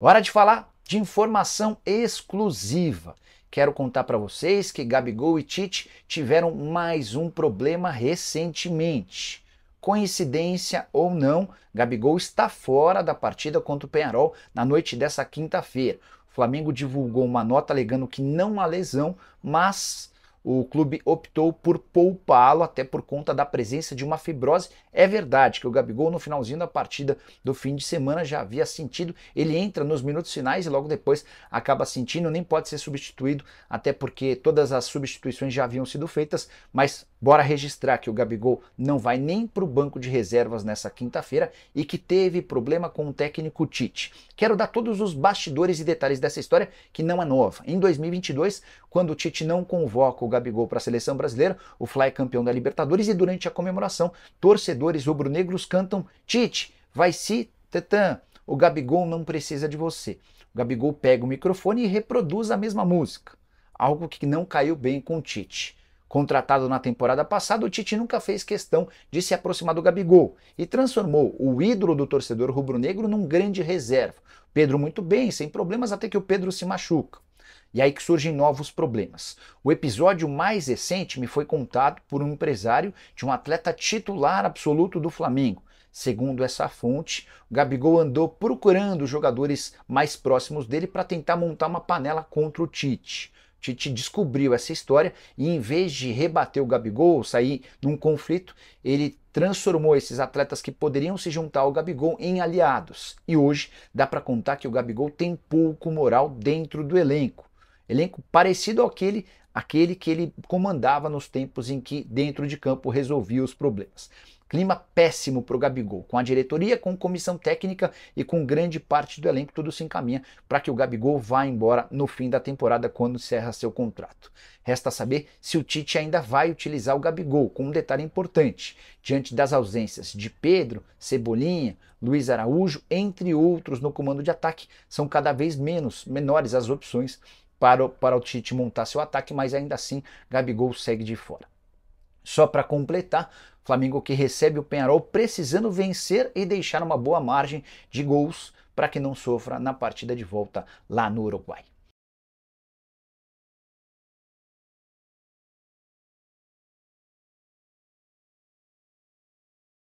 Hora de falar de informação exclusiva. Quero contar para vocês que Gabigol e Tite tiveram mais um problema recentemente. Coincidência ou não, Gabigol está fora da partida contra o Penharol na noite dessa quinta-feira. O Flamengo divulgou uma nota alegando que não há lesão, mas o clube optou por poupá-lo até por conta da presença de uma fibrose. É verdade que o Gabigol no finalzinho da partida do fim de semana já havia sentido, ele entra nos minutos finais e logo depois acaba sentindo, nem pode ser substituído, até porque todas as substituições já haviam sido feitas, mas bora registrar que o Gabigol não vai nem para o banco de reservas nessa quinta-feira e que teve problema com o técnico Tite. Quero dar todos os bastidores e detalhes dessa história que não é nova. Em 2022, quando o Tite não convoca o Gabigol para a seleção brasileira, o fly é campeão da Libertadores e durante a comemoração, torcedores rubro-negros cantam Tite, vai se tetã, o Gabigol não precisa de você. O Gabigol pega o microfone e reproduz a mesma música, algo que não caiu bem com o Tite. Contratado na temporada passada, o Tite nunca fez questão de se aproximar do Gabigol e transformou o ídolo do torcedor rubro-negro num grande reserva. Pedro muito bem, sem problemas, até que o Pedro se machuca. E aí que surgem novos problemas. O episódio mais recente me foi contado por um empresário de um atleta titular absoluto do Flamengo. Segundo essa fonte, o Gabigol andou procurando jogadores mais próximos dele para tentar montar uma panela contra o Tite. Tite descobriu essa história e, em vez de rebater o Gabigol, sair num conflito, ele transformou esses atletas que poderiam se juntar ao Gabigol em aliados. E hoje dá para contar que o Gabigol tem pouco moral dentro do elenco. Elenco parecido àquele aquele que ele comandava nos tempos em que dentro de campo resolvia os problemas. Clima péssimo para o Gabigol. Com a diretoria, com comissão técnica e com grande parte do elenco, tudo se encaminha para que o Gabigol vá embora no fim da temporada quando encerra seu contrato. Resta saber se o Tite ainda vai utilizar o Gabigol, com um detalhe importante. Diante das ausências de Pedro, Cebolinha, Luiz Araújo, entre outros no comando de ataque, são cada vez menos menores as opções para, para o Tite montar seu ataque, mas ainda assim Gabigol segue de fora. Só para completar, Flamengo que recebe o Penharol precisando vencer e deixar uma boa margem de gols para que não sofra na partida de volta lá no Uruguai.